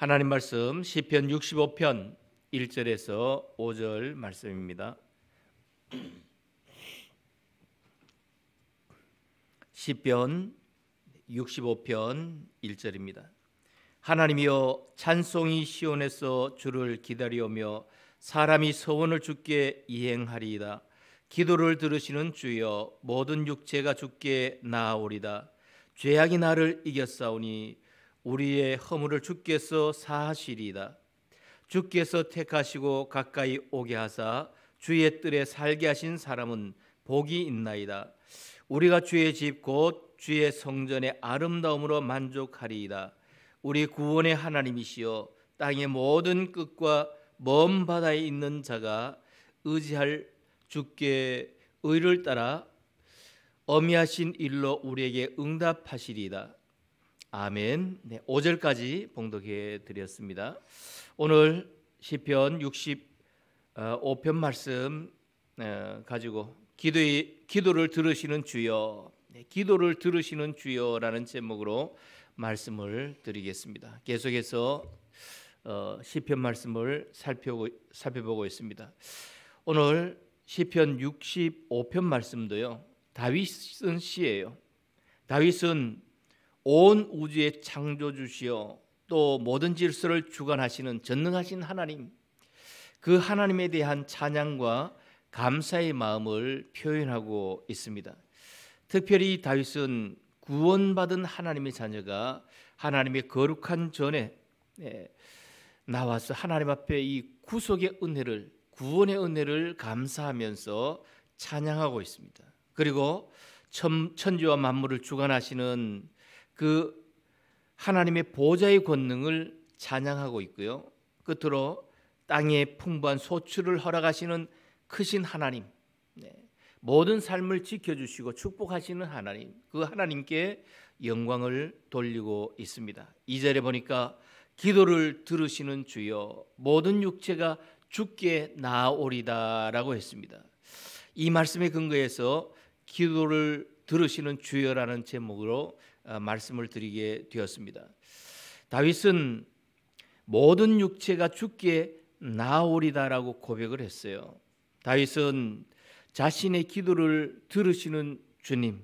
하나님 말씀 시편 65편 1절에서 5절 말씀입니다. 시편 65편 1절입니다. 하나님이여 찬송이 시온에서 주를 기다리오며 사람이 서원을 주께 이행하리이다. 기도를 들으시는 주여 모든 육체가 주께 나아오리다. 죄악이 나를 이겼사오니 우리의 허물을 주께서 사하시리다 주께서 택하시고 가까이 오게 하사 주의 뜰에 살게 하신 사람은 복이 있나이다. 우리가 주의 집 곧 주의 성전의 아름다움으로 만족하리이다. 우리 구원의 하나님이시여 땅의 모든 끝과 먼 바다에 있는 자가 의지할 주께 의를 따라 어미하신 일로 우리에게 응답하시리이다. 아멘. 네, 5절까지 봉독해 드렸습니다. 오늘 시편 65편 어, 말씀 어, 가지고 기도의 기도를 들으시는 주여. 네, 기도를 들으시는 주여라는 제목으로 말씀을 드리겠습니다. 계속해서 어, 시편 말씀을 살펴보, 살펴보고 있습니다. 오늘 시편 65편 말씀도요. 다윗은 시예요. 다윗은 온 우주의 창조주시여 또 모든 질서를 주관하시는 전능하신 하나님 그 하나님에 대한 찬양과 감사의 마음을 표현하고 있습니다. 특별히 다윗은 구원받은 하나님의 자녀가 하나님의 거룩한 전에 예, 나와서 하나님 앞에 이 구속의 은혜를 구원의 은혜를 감사하면서 찬양하고 있습니다. 그리고 천지와 만물을 주관하시는 그 하나님의 보좌의 권능을 찬양하고 있고요. 끝으로 땅에 풍부한 소출을 허락하시는 크신 하나님, 네, 모든 삶을 지켜주시고 축복하시는 하나님, 그 하나님께 영광을 돌리고 있습니다. 이 절에 보니까 기도를 들으시는 주여, 모든 육체가 죽게 나오리다라고 했습니다. 이 말씀의 근거에서 기도를 들으시는 주여라는 제목으로 어, 말씀을 드리게 되었습니다. 다윗은 모든 육체가 죽게 나오리다라고 고백을 했어요. 다윗은 자신의 기도를 들으시는 주님,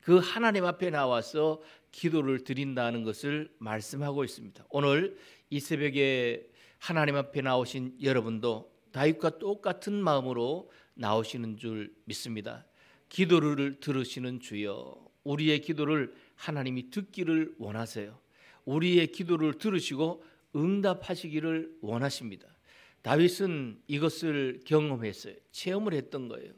그 하나님 앞에 나와서 기도를 드린다는 것을 말씀하고 있습니다. 오늘 이 새벽에 하나님 앞에 나오신 여러분도 다윗과 똑같은 마음으로 나오시는 줄 믿습니다. 기도를 들으시는 주여, 우리의 기도를 하나님이 듣기를 원하세요. 우리의 기도를 들으시고 응답하시기를 원하십니다. 다윗은 이것을 경험했어요. 체험을 했던 거예요.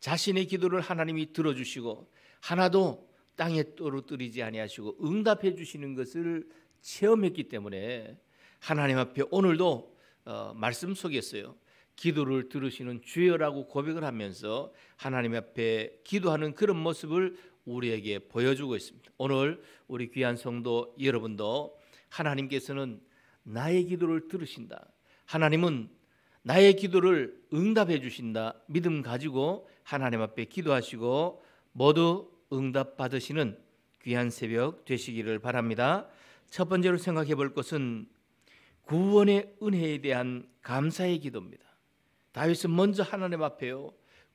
자신의 기도를 하나님이 들어주시고 하나도 땅에 떨어뜨리지 아니하시고 응답해 주시는 것을 체험했기 때문에 하나님 앞에 오늘도 어, 말씀 속에서요 기도를 들으시는 주여라고 고백을 하면서 하나님 앞에 기도하는 그런 모습을 우리에게 보여주고 있습니다. 오늘 우리 귀한 성도 여러분도 하나님께서는 나의 기도를 들으신다. 하나님은 나의 기도를 응답해 주신다. 믿음 가지고 하나님 앞에 기도하시고 모두 응답 받으시는 귀한 새벽 되시기를 바랍니다. 첫 번째로 생각해 볼 것은 구원의 은혜에 대한 감사의 기도입니다. 다윗은 먼저 하나님 앞에요.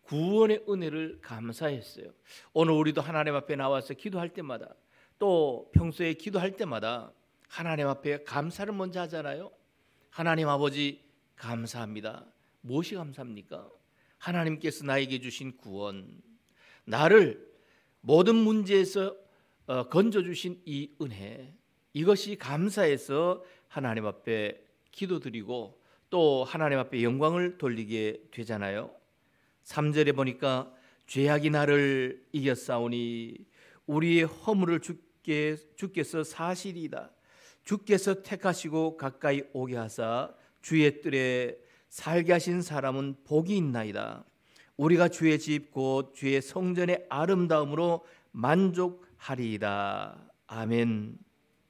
구원의 은혜를 감사했어요. 오늘 우리도 하나님 앞에 나와서 기도할 때마다 또 평소에 기도할 때마다 하나님 앞에 감사를 먼저 하잖아요. 하나님 아버지 감사합니다. 무엇이 감사합니까? 하나님께서 나에게 주신 구원, 나를 모든 문제에서 어, 건져 주신 이 은혜. 이것이 감사해서 하나님 앞에 기도드리고 또 하나님 앞에 영광을 돌리게 되잖아요. 3절에 보니까 죄악이 나를 이겼사오니 우리의 허물을 주께 주께서 사실이다. 주께서 택하시고 가까이 오게 하사 주의 뜰에 살게 하신 사람은 복이 있나이다. 우리가 주의 집 곧 주의 성전의 아름다움으로 만족하리이다. 아멘.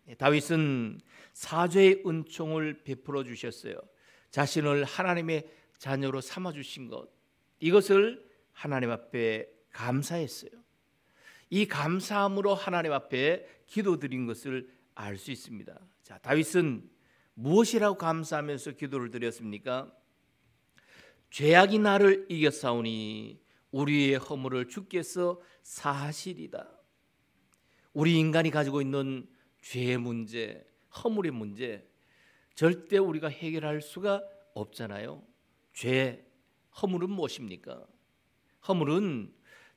네, 다윗은 사죄의 은총을 베풀어 주셨어요. 자신을 하나님의 자녀로 삼아 주신 것. 이것을 하나님 앞에 감사했어요. 이 감사함으로 하나님 앞에 기도드린 것을 알 수 있습니다. 자, 다윗은 무엇이라고 감사하면서 기도를 드렸습니까? 죄악이 나를 이겼사오니 우리의 허물을 주께서 사하시리다. 우리 인간이 가지고 있는 죄의 문제, 허물의 문제 절대 우리가 해결할 수가 없잖아요. 죄 허물은 무엇입니까? 허물은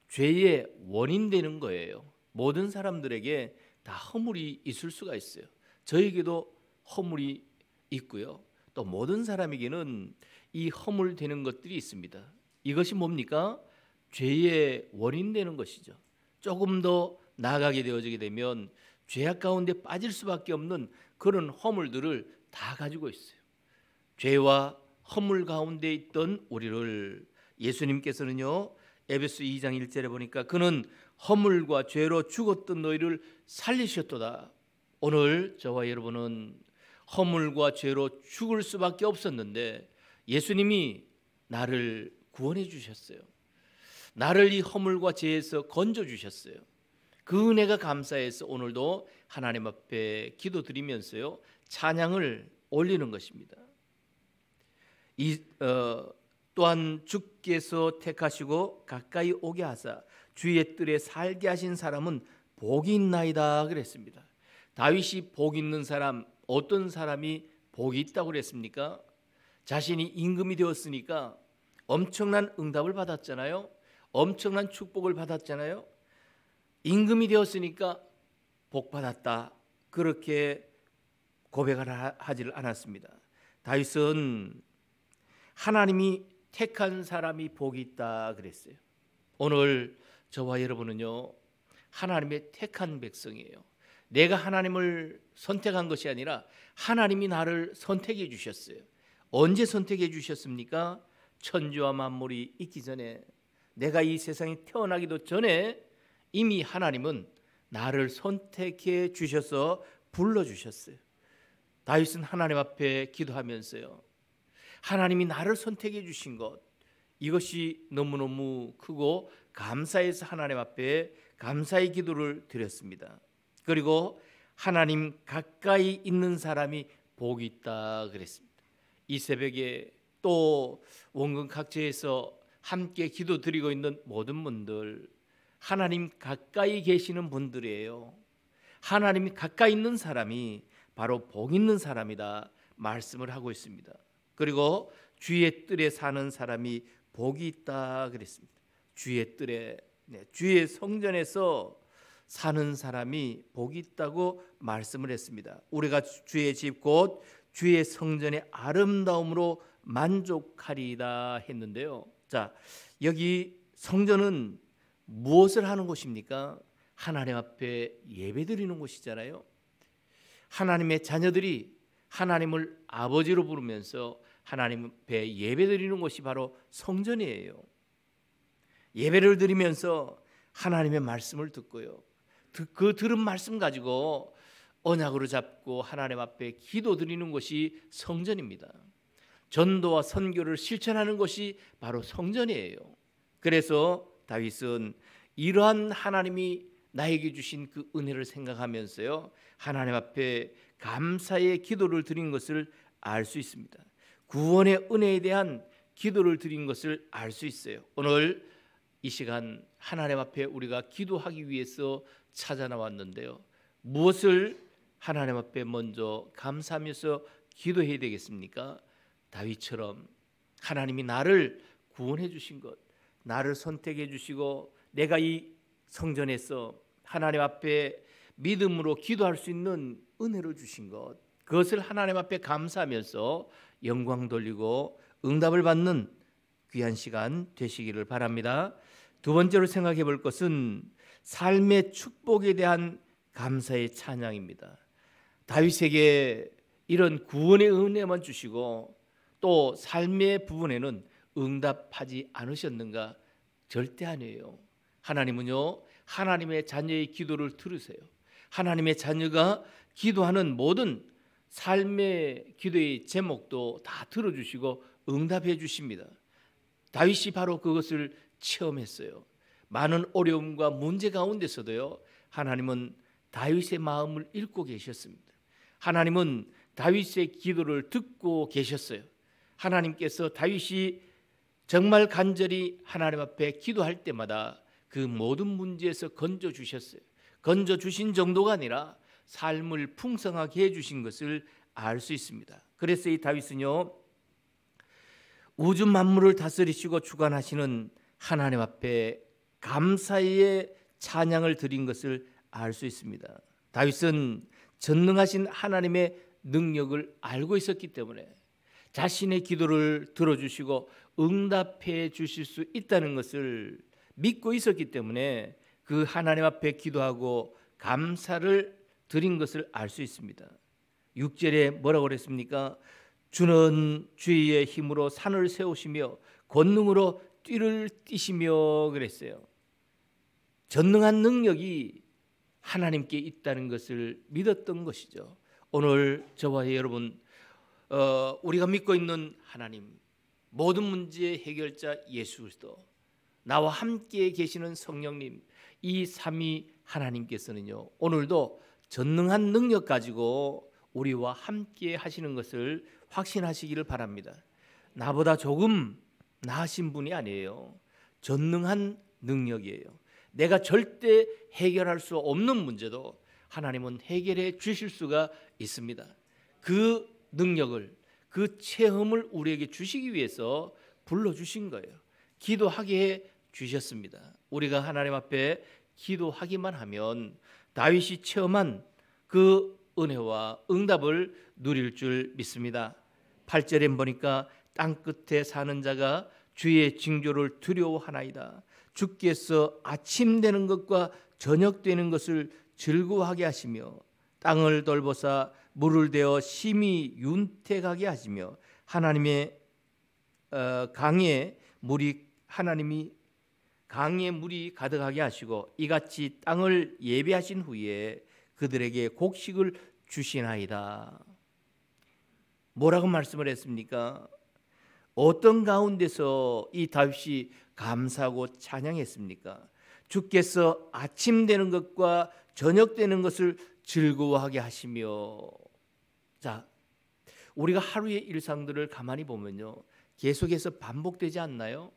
죄의 원인 되는 거예요. 모든 사람들에게 다 허물이 있을 수가 있어요. 저에게도 허물이 있고요. 또 모든 사람에게는 이 허물 되는 것들이 있습니다. 이것이 뭡니까? 죄의 원인 되는 것이죠. 조금 더 나아가게 되어지게 되면 죄악 가운데 빠질 수밖에 없는 그런 허물들을 다 가지고 있어요. 죄와 허물 가운데 있던 우리를 예수님께서는요 에베소 2장 1절에 보니까 그는 허물과 죄로 죽었던 너희를 살리셨도다. 오늘 저와 여러분은 허물과 죄로 죽을 수밖에 없었는데 예수님이 나를 구원해 주셨어요. 나를 이 허물과 죄에서 건져 주셨어요. 그 은혜가 감사해서 오늘도 하나님 앞에 기도드리면서요 찬양을 올리는 것입니다. 이, 어, 또한 주께서 택하시고 가까이 오게 하사 주의 뜰에 살게 하신 사람은 복이 있나이다 그랬습니다. 다윗이 복 있는 사람 어떤 사람이 복이 있다고 그랬습니까? 자신이 임금이 되었으니까 엄청난 응답을 받았잖아요. 엄청난 축복을 받았잖아요. 임금이 되었으니까 복 받았다. 그렇게 고백을 하지를 않았습니다. 다윗은 하나님이 택한 사람이 복이 있다 그랬어요. 오늘 저와 여러분은요. 하나님의 택한 백성이에요. 내가 하나님을 선택한 것이 아니라 하나님이 나를 선택해 주셨어요. 언제 선택해 주셨습니까? 천지와 만물이 있기 전에 내가 이 세상에 태어나기도 전에 이미 하나님은 나를 선택해 주셔서 불러 주셨어요. 다윗은 하나님 앞에 기도하면서요. 하나님이 나를 선택해 주신 것 이것이 너무너무 크고 감사해서 하나님 앞에 감사의 기도를 드렸습니다. 그리고 하나님 가까이 있는 사람이 복이 있다 그랬습니다. 이 새벽에 또 원근 각지에서 함께 기도 드리고 있는 모든 분들 하나님 가까이 계시는 분들이에요. 하나님이 가까이 있는 사람이 바로 복 있는 사람이다 말씀을 하고 있습니다. 그리고 주의 뜰에 사는 사람이 복이 있다 그랬습니다. 주의 뜰에 네, 주의 성전에서 사는 사람이 복이 있다고 말씀을 했습니다. 우리가 주의 집 곧 주의 성전의 아름다움으로 만족하리다 했는데요. 자, 여기 성전은 무엇을 하는 곳입니까? 하나님 앞에 예배드리는 곳이잖아요. 하나님의 자녀들이 하나님을 아버지로 부르면서 하나님 앞에 예배드리는 곳이 바로 성전이에요. 예배를 드리면서 하나님의 말씀을 듣고요. 그 들은 말씀 가지고 언약으로 잡고 하나님 앞에 기도 드리는 것이 성전입니다. 전도와 선교를 실천하는 것이 바로 성전이에요. 그래서 다윗은 이러한 하나님이 나에게 주신 그 은혜를 생각하면서요. 하나님 앞에 감사의 기도를 드린 것을 알 수 있습니다. 구원의 은혜에 대한 기도를 드린 것을 알 수 있어요. 오늘 이 시간 하나님 앞에 우리가 기도하기 위해서 찾아 나왔는데요. 무엇을 하나님 앞에 먼저 감사하면서 기도해야 되겠습니까? 다윗처럼 하나님이 나를 구원해 주신 것, 나를 선택해 주시고 내가 이 성전에서 하나님 앞에 믿음으로 기도할 수 있는 은혜로 주신 것 그것을 하나님 앞에 감사하면서 영광 돌리고 응답을 받는 귀한 시간 되시기를 바랍니다. 두 번째로 생각해 볼 것은 삶의 축복에 대한 감사의 찬양입니다. 다윗에게 이런 구원의 은혜만 주시고 또 삶의 부분에는 응답하지 않으셨는가? 절대 아니에요. 하나님은요, 하나님의 자녀의 기도를 들으세요. 하나님의 자녀가 기도하는 모든 삶의 기도의 제목도 다 들어주시고 응답해 주십니다. 다윗이 바로 그것을 체험했어요. 많은 어려움과 문제 가운데서도요. 하나님은 다윗의 마음을 읽고 계셨습니다. 하나님은 다윗의 기도를 듣고 계셨어요. 하나님께서 다윗이 정말 간절히 하나님 앞에 기도할 때마다 그 모든 문제에서 건져 주셨어요. 건져 주신 정도가 아니라 삶을 풍성하게 해주신 것을 알 수 있습니다. 그래서 이 다윗은요 우주 만물을 다스리시고 주관하시는 하나님 앞에 감사의 찬양을 드린 것을 알 수 있습니다. 다윗은 전능하신 하나님의 능력을 알고 있었기 때문에 자신의 기도를 들어주시고 응답해 주실 수 있다는 것을 믿고 있었기 때문에 그 하나님 앞에 기도하고 감사를 드린 것을 알 수 있습니다. 6절에 뭐라고 그랬습니까? 주는 주의 힘으로 산을 세우시며 권능으로 뛰를 뛰시며 그랬어요. 전능한 능력이 하나님께 있다는 것을 믿었던 것이죠. 오늘 저와 여러분 어, 우리가 믿고 있는 하나님 모든 문제의 해결자 예수 그리스도 나와 함께 계시는 성령님 이 삼위 하나님께서는요 오늘도 전능한 능력 가지고 우리와 함께 하시는 것을 확신하시기를 바랍니다. 나보다 조금 나으신 분이 아니에요. 전능한 능력이에요. 내가 절대 해결할 수 없는 문제도 하나님은 해결해 주실 수가 있습니다. 그 능력을 그 체험을 우리에게 주시기 위해서 불러 주신 거예요. 기도하게 해 주셨습니다. 우리가 하나님 앞에 기도하기만 하면 다윗이 체험한 그 은혜와 응답을 누릴 줄 믿습니다. 8절에 보니까 땅 끝에 사는 자가 주의 징조를 두려워하나이다. 주께서 아침 되는 것과 저녁 되는 것을 즐거워하게 하시며 땅을 돌보사 물을 대어 심히 윤택하게 하시며 하나님의 어, 강에 물이 하나님이 강에 물이 가득하게 하시고 이같이 땅을 예배하신 후에 그들에게 곡식을 주시나이다. 뭐라고 말씀을 했습니까? 어떤 가운데서 이 다윗이 감사하고 찬양했습니까? 주께서 아침 되는 것과 저녁 되는 것을 즐거워하게 하시며 자 우리가 하루의 일상들을 가만히 보면요 계속해서 반복되지 않나요?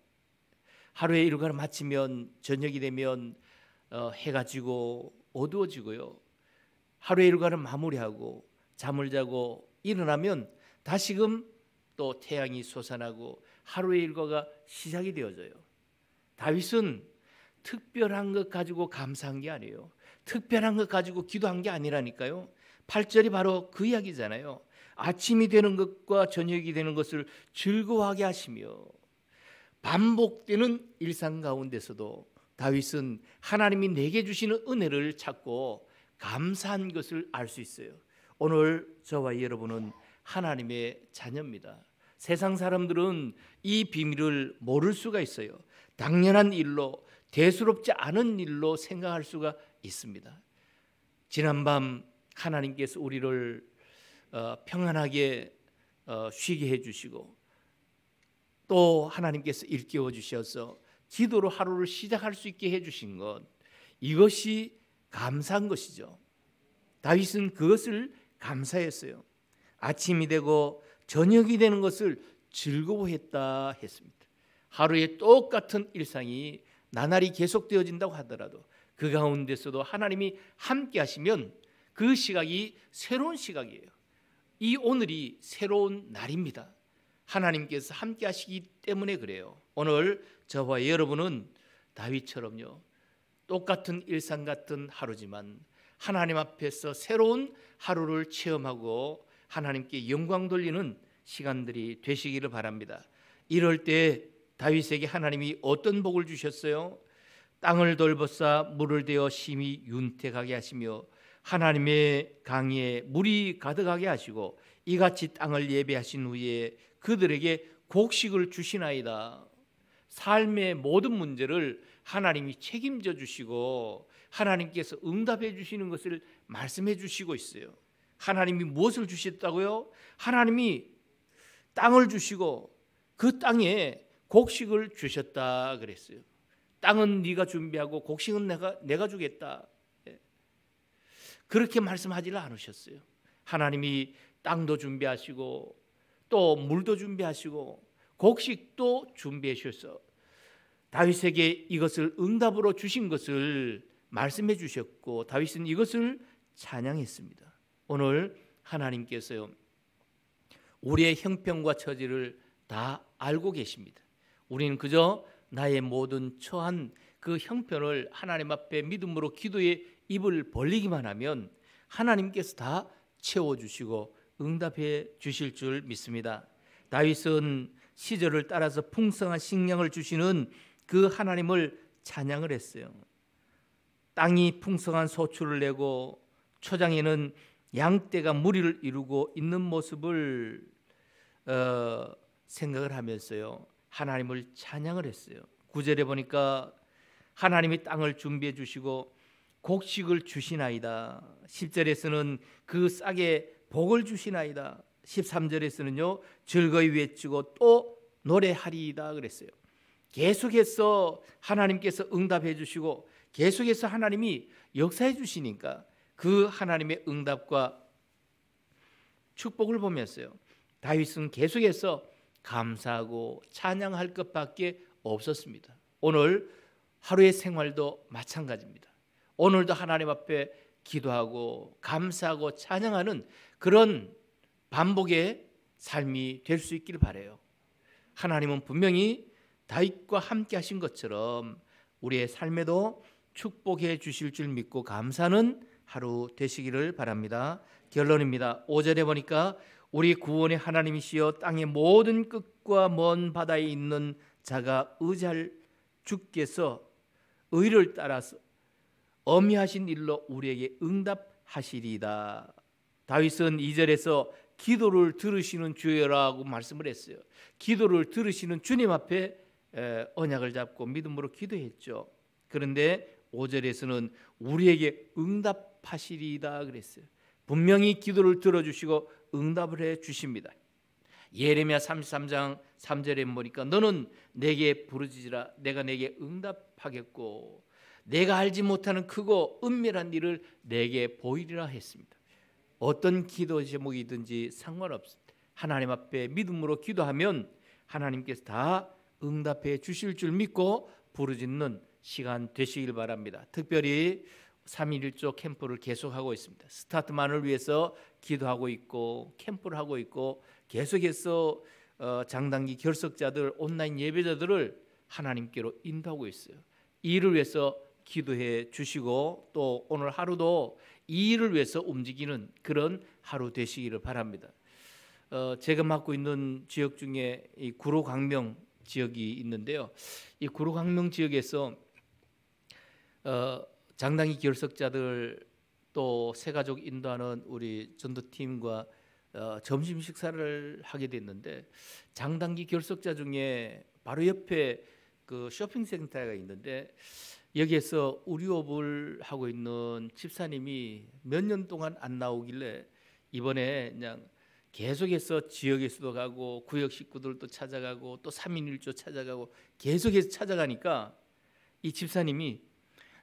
하루의 일과를 마치면 저녁이 되면 어, 해가 지고 어두워지고요. 하루의 일과를 마무리하고 잠을 자고 일어나면 다시금 또 태양이 솟아나고 하루의 일과가 시작이 되어져요. 다윗은 특별한 것 가지고 감사한 게 아니에요. 특별한 것 가지고 기도한 게 아니라니까요. 8절이 바로 그 이야기잖아요. 아침이 되는 것과 저녁이 되는 것을 즐거워하게 하시며 반복되는 일상 가운데서도 다윗은 하나님이 내게 주시는 은혜를 찾고 감사한 것을 알 수 있어요. 오늘 저와 여러분은 하나님의 자녀입니다. 세상 사람들은 이 비밀을 모를 수가 있어요. 당연한 일로 대수롭지 않은 일로 생각할 수가 있습니다. 지난밤 하나님께서 우리를 어, 평안하게 어, 쉬게 해주시고 또 하나님께서 일깨워 주셔서 기도로 하루를 시작할 수 있게 해 주신 것 이것이 감사한 것이죠. 다윗은 그것을 감사했어요. 아침이 되고 저녁이 되는 것을 즐거워했다 했습니다. 하루의 똑같은 일상이 나날이 계속되어진다고 하더라도 그 가운데서도 하나님이 함께 하시면 그 시각이 새로운 시각이에요. 이 오늘이 새로운 날입니다. 하나님께서 함께 하시기 때문에 그래요. 오늘 저와 여러분은 다윗처럼요. 똑같은 일상 같은 하루지만 하나님 앞에서 새로운 하루를 체험하고 하나님께 영광 돌리는 시간들이 되시기를 바랍니다. 이럴 때 다윗에게 하나님이 어떤 복을 주셨어요? 땅을 돌보사 물을 대어 심히 윤택하게 하시며 하나님의 강에 물이 가득하게 하시고 이같이 땅을 예배하신 후에 그들에게 곡식을 주시나이다. 삶의 모든 문제를 하나님이 책임져 주시고 하나님께서 응답해 주시는 것을 말씀해 주시고 있어요. 하나님이 무엇을 주셨다고요? 하나님이 땅을 주시고 그 땅에 곡식을 주셨다 그랬어요. 땅은 네가 준비하고 곡식은 내가 내가 주겠다. 예. 그렇게 말씀하지를 않으셨어요. 하나님이 땅도 준비하시고 또 물도 준비하시고 곡식도 준비해 주셔서 다윗에게 이것을 응답으로 주신 것을 말씀해 주셨고 다윗은 이것을 찬양했습니다. 오늘 하나님께서요. 우리의 형편과 처지를 다 알고 계십니다. 우리는 그저 나의 모든 처한 그 형편을 하나님 앞에 믿음으로 기도에 입을 벌리기만 하면 하나님께서 다 채워주시고 응답해 주실 줄 믿습니다. 다윗은 시절을 따라서 풍성한 식량을 주시는 그 하나님을 찬양을 했어요. 땅이 풍성한 소출을 내고 초장에는 양떼가 무리를 이루고 있는 모습을 어, 생각을 하면서요 하나님을 찬양을 했어요. 구절에 보니까 하나님이 땅을 준비해 주시고 곡식을 주시나이다. 10절에서는 그 싹에 복을 주시나이다. 13절에서는요. 즐거이 외치고 또 노래하리이다 그랬어요. 계속해서 하나님께서 응답해 주시고 계속해서 하나님이 역사해 주시니까 그 하나님의 응답과 축복을 보면서요. 다윗은 계속해서 감사하고 찬양할 것밖에 없었습니다. 오늘 하루의 생활도 마찬가지입니다. 오늘도 하나님 앞에 기도하고 감사하고 찬양하는 그런 반복의 삶이 될 수 있기를 바래요. 하나님은 분명히 다윗과 함께 하신 것처럼 우리의 삶에도 축복해 주실 줄 믿고 감사는 하루 되시기를 바랍니다. 결론입니다. 5절에 보니까 우리 구원의 하나님이시여 땅의 모든 끝과 먼 바다에 있는 자가 의잘 주께서 의를 따라서 엄히하신 일로 우리에게 응답하시리다. 다윗은 2절에서 기도를 들으시는 주여라고 말씀을 했어요. 기도를 들으시는 주님 앞에 언약을 잡고 믿음으로 기도했죠. 그런데 5절에서는 우리에게 응답하시리다 그랬어요. 분명히 기도를 들어주시고 응답을 해 주십니다. 예레미야 33장 3절에 보니까 너는 내게 부르짖으라 내가 내게 응답하겠고 내가 알지 못하는 크고 은밀한 일을 내게 보이리라 했습니다. 어떤 기도 제목이든지 상관없습니다. 하나님 앞에 믿음으로 기도하면 하나님께서 다 응답해 주실 줄 믿고 부르짖는 시간 되시길 바랍니다. 특별히 3.1조 캠프를 계속하고 있습니다. 스타트만을 위해서 기도하고 있고 캠프를 하고 있고 계속해서 어, 장단기 결석자들 온라인 예배자들을 하나님께로 인도하고 있어요. 이를 위해서 기도해 주시고 또 오늘 하루도 이일을 위해서 움직이는 그런 하루 되시기를 바랍니다. 어, 제가 맡고 있는 지역 중에 이 구로광명 지역이 있는데요. 이 구로광명 지역에서 어, 장당이 결석자들 또 새가족 인도하는 우리 전도팀과 어, 점심 식사를 하게 됐는데 장단기 결석자 중에 바로 옆에 그 쇼핑센터가 있는데 여기에서 우리업을 하고 있는 집사님이 몇 년 동안 안 나오길래 이번에 그냥 계속해서 지역에서도 가고 구역 식구들도 찾아가고 또 3인 1조 찾아가고 계속해서 찾아가니까 이 집사님이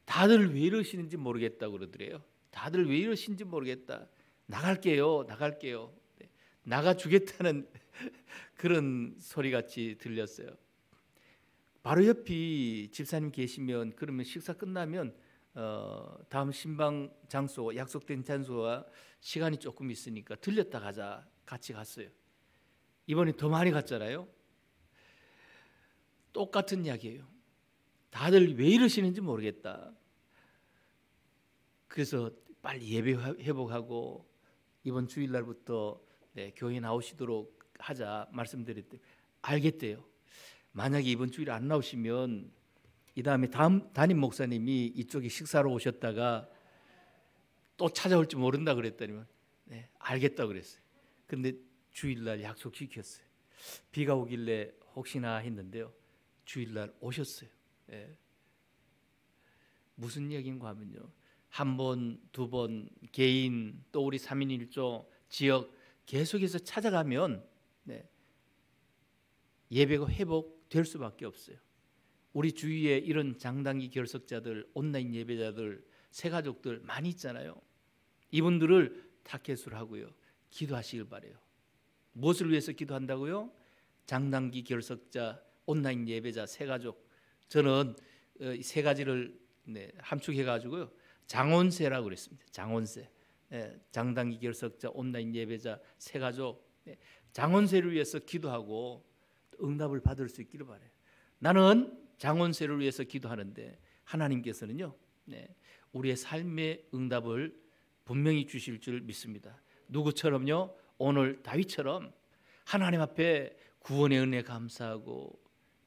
다들 왜 이러시는지 모르겠다고 그러더래요. 다들 왜이러시는지 모르겠다. 나갈게요. 나갈게요. 네, 나가 주겠다는 그런 소리 같이 들렸어요. 바로 옆이 집사님 계시면 그러면 식사 끝나면 어, 다음 신방 장소 약속된 장소와 시간이 조금 있으니까 들렸다 가자 같이 갔어요. 이번에 더 많이 갔잖아요. 똑같은 이야기예요. 다들 왜 이러시는지 모르겠다. 그래서 빨리 예배 회복하고 이번 주일날부터 네, 교회 나오시도록 하자 말씀드렸대 알겠대요. 만약에 이번 주일에 안 나오시면 이 다음에 다음 담임 목사님이 이쪽에 식사로 오셨다가 또 찾아올지 모른다 그랬더니만 네, 알겠다 그랬어요. 근데 주일날 약속지켰어요 비가 오길래 혹시나 했는데요. 주일날 오셨어요. 네. 무슨 얘기인가 하면요. 한 번, 두 번, 개인, 또 우리 3인 1조 지역 계속해서 찾아가면 네. 예배가 회복 될 수밖에 없어요. 우리 주위에 이런 장단기 결석자들, 온라인 예배자들, 새가족들 많이 있잖아요. 이분들을 타켓으로 하고요. 기도하시길 바래요. 무엇을 위해서 기도한다고요? 장단기 결석자, 온라인 예배자, 새가족. 저는 어, 세 가지를 네, 함축해 가지고요. 장원세라고 그랬습니다. 장원세. 예, 장단기 결석자, 온라인 예배자, 새가족. 네, 장원세를 위해서 기도하고 응답을 받을 수 있기를 바래요. 나는 장원세를 위해서 기도하는데 하나님께서는요. 네, 우리의 삶의 응답을 분명히 주실 줄 믿습니다. 누구처럼요? 오늘 다윗처럼 하나님 앞에 구원의 은혜 감사하고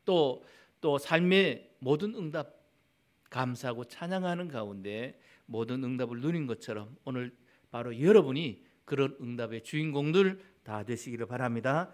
또 또 삶의 모든 응답 감사하고 찬양하는 가운데 모든 응답을 누린 것처럼 오늘 바로 여러분이 그런 응답의 주인공들 다 되시기를 바랍니다.